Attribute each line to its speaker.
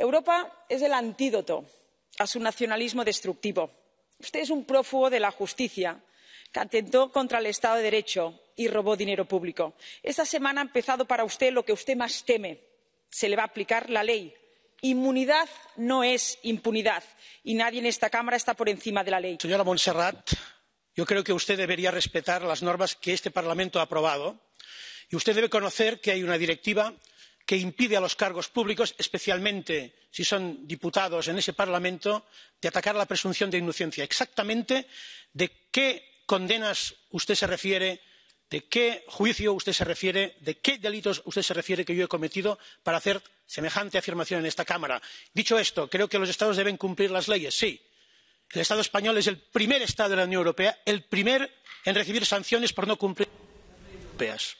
Speaker 1: europa es el antídoto a su nacionalismo destructivo. usted es un prófugo de la justicia que atentó contra el estado de derecho y robó dinero público. esta semana ha empezado para usted lo que usted más teme se le va a aplicar la ley. inmunidad no es impunidad y nadie en esta cámara está por encima de la ley. señora
Speaker 2: montserrat yo creo que usted debería respetar las normas que este parlamento ha aprobado y usted debe conocer que hay una directiva que impide a los cargos públicos especialmente si son diputados en ese parlamento de atacar la presunción de inocencia. exactamente de qué condenas usted se refiere de qué juicio usted se refiere de qué delitos usted se refiere que yo he cometido para hacer semejante afirmación en esta cámara? dicho esto creo que los estados deben cumplir las leyes sí. el estado español es el primer estado de la unión europea el primer en recibir sanciones por no cumplir las leyes europeas.